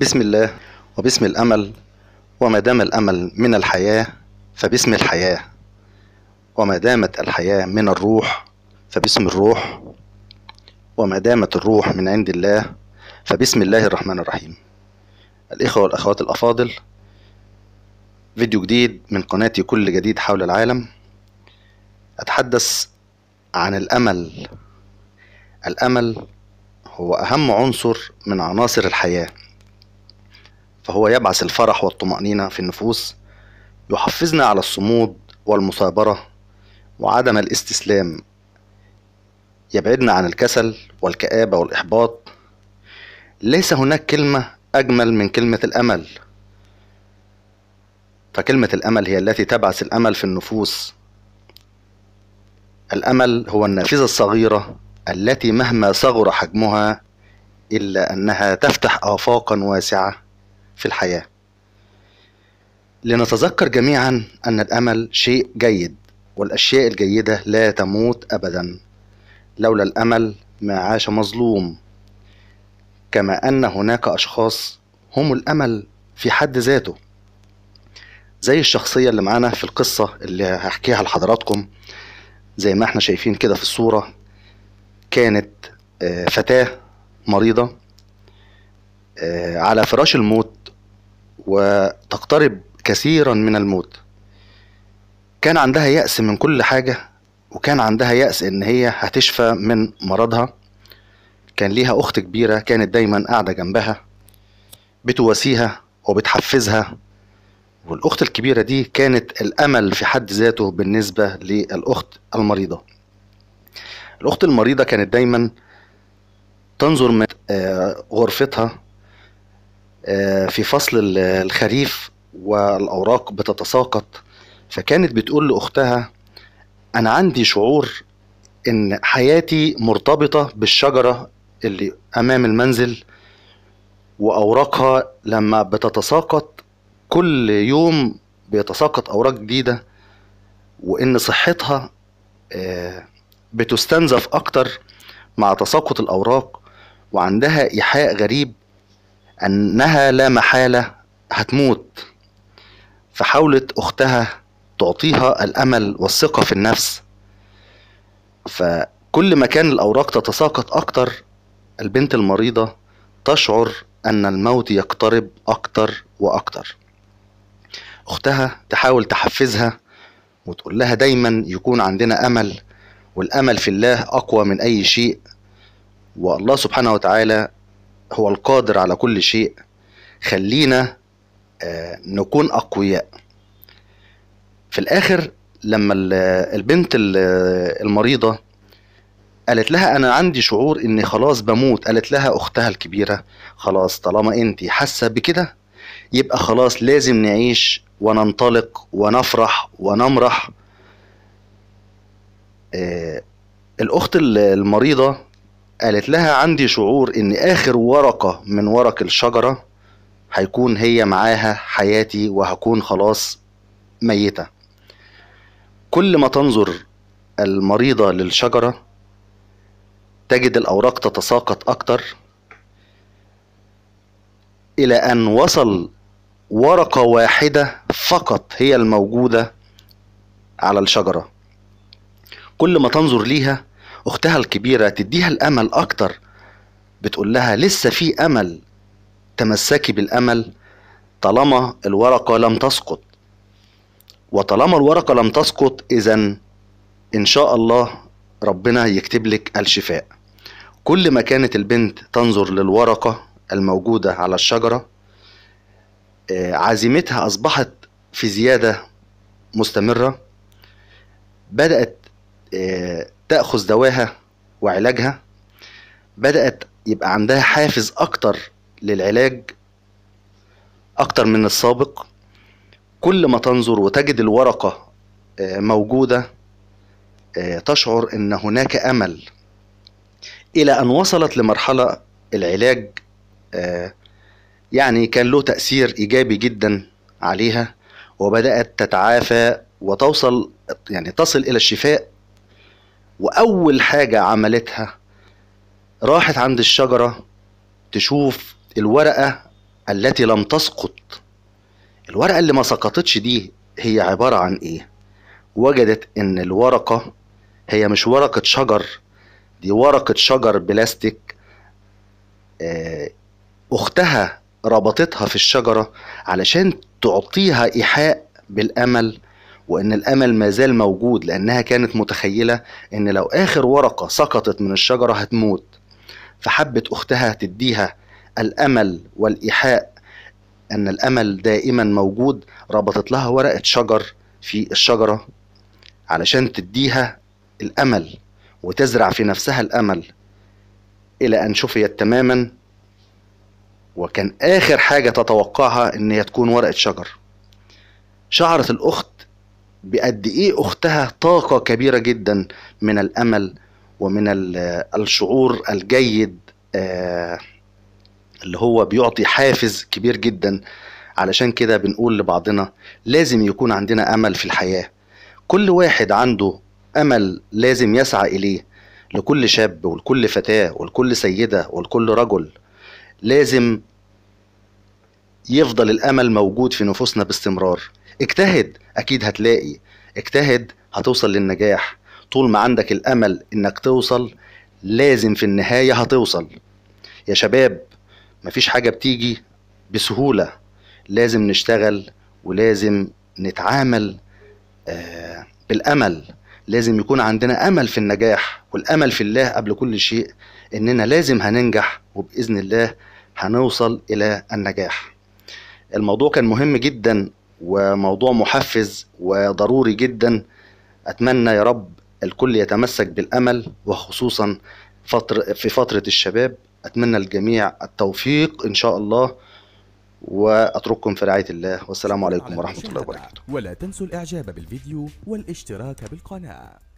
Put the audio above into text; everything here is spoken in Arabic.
بسم الله وباسم الأمل وما دام الأمل من الحياة فباسم الحياة وما دامت الحياة من الروح فباسم الروح وما دامت الروح من عند الله فبسم الله الرحمن الرحيم الإخوة والأخوات الأفاضل فيديو جديد من قناتي كل جديد حول العالم أتحدث عن الأمل الأمل هو أهم عنصر من عناصر الحياة فهو يبعث الفرح والطمأنينة في النفوس يحفزنا على الصمود والمثابرة وعدم الاستسلام يبعدنا عن الكسل والكآبة والإحباط ليس هناك كلمة أجمل من كلمة الأمل فكلمة الأمل هي التي تبعث الأمل في النفوس الأمل هو النافذة الصغيرة التي مهما صغر حجمها إلا أنها تفتح آفاقا واسعة في الحياه لنتذكر جميعا ان الامل شيء جيد والاشياء الجيده لا تموت ابدا لولا الامل ما عاش مظلوم كما ان هناك اشخاص هم الامل في حد ذاته زي الشخصيه اللي معانا في القصه اللي هحكيها لحضراتكم زي ما احنا شايفين كده في الصوره كانت آه، فتاه مريضه آه، على فراش الموت وتقترب كثيرا من الموت كان عندها يأس من كل حاجة وكان عندها يأس إن هي هتشفى من مرضها كان ليها أخت كبيرة كانت دايما قاعدة جنبها بتواسيها وبتحفزها والأخت الكبيرة دي كانت الأمل في حد ذاته بالنسبة للأخت المريضة الأخت المريضة كانت دايما تنظر من آه، غرفتها آه، في فصل الخريف والأوراق بتتساقط فكانت بتقول لأختها أنا عندي شعور إن حياتي مرتبطة بالشجرة اللي أمام المنزل وأوراقها لما بتتساقط كل يوم بيتساقط أوراق جديدة وإن صحتها آه، بتستنزف أكتر مع تساقط الأوراق وعندها إيحاء غريب أنها لا محالة هتموت فحاولت أختها تعطيها الأمل والثقة في النفس فكل ما كان الأوراق تتساقط أكتر البنت المريضة تشعر أن الموت يقترب أكتر وأكتر أختها تحاول تحفزها وتقول لها دايما يكون عندنا أمل والأمل في الله أقوى من أي شيء والله سبحانه وتعالى هو القادر على كل شيء خلينا آه، نكون اقوياء في الاخر لما البنت المريضه قالت لها انا عندي شعور اني خلاص بموت قالت لها اختها الكبيره خلاص طالما انت حاسه بكده يبقى خلاص لازم نعيش وننطلق ونفرح ونمرح آه، الاخت المريضه قالت لها عندي شعور ان اخر ورقة من ورق الشجرة هيكون هي معاها حياتي وهكون خلاص ميتة كل ما تنظر المريضة للشجرة تجد الأوراق تتساقط أكتر إلى أن وصل ورقة واحدة فقط هي الموجودة على الشجرة كل ما تنظر ليها اختها الكبيره تديها الامل اكتر بتقول لها لسه في امل تمسكي بالامل طالما الورقه لم تسقط وطالما الورقه لم تسقط اذا ان شاء الله ربنا يكتب لك الشفاء كل ما كانت البنت تنظر للورقه الموجوده على الشجره آه، عزيمتها اصبحت في زياده مستمره بدات آه، تأخذ دواها وعلاجها بدأت يبقى عندها حافز أكتر للعلاج أكتر من السابق كل ما تنظر وتجد الورقة آه، موجودة آه، تشعر أن هناك أمل إلى أن وصلت لمرحلة العلاج آه، يعني كان له تأثير إيجابي جدا عليها وبدأت تتعافى وتوصل يعني تصل إلى الشفاء واول حاجه عملتها راحت عند الشجره تشوف الورقه التي لم تسقط الورقه اللي ما سقطتش دي هي عباره عن ايه وجدت ان الورقه هي مش ورقه شجر دي ورقه شجر بلاستيك آه، اختها ربطتها في الشجره علشان تعطيها ايحاء بالامل وان الامل ما زال موجود لانها كانت متخيله ان لو اخر ورقه سقطت من الشجره هتموت فحبت اختها تديها الامل والايحاء ان الامل دائما موجود ربطت لها ورقه شجر في الشجره علشان تديها الامل وتزرع في نفسها الامل الى ان شفيت تماما وكان اخر حاجه تتوقعها ان هي تكون ورقه شجر شعرت الاخت بقد ايه اختها طاقه كبيره جدا من الامل ومن الشعور الجيد آه، اللي هو بيعطي حافز كبير جدا علشان كده بنقول لبعضنا لازم يكون عندنا امل في الحياه كل واحد عنده امل لازم يسعى اليه لكل شاب ولكل فتاه ولكل سيده ولكل رجل لازم يفضل الامل موجود في نفوسنا باستمرار اجتهد اكيد هتلاقي اجتهد هتوصل للنجاح طول ما عندك الامل انك توصل لازم في النهايه هتوصل يا شباب مفيش حاجه بتيجي بسهوله لازم نشتغل ولازم نتعامل آه، بالامل لازم يكون عندنا امل في النجاح والامل في الله قبل كل شيء اننا لازم هننجح وباذن الله هنوصل الى النجاح الموضوع كان مهم جدا وموضوع محفز وضروري جدا أتمنى يا رب الكل يتمسك بالأمل وخصوصا فتر في فترة الشباب أتمنى الجميع التوفيق إن شاء الله وأترككم في رعاية الله والسلام عليكم ورحمة الله وبركاته ولا تنسوا الإعجاب بالفيديو والاشتراك بالقناة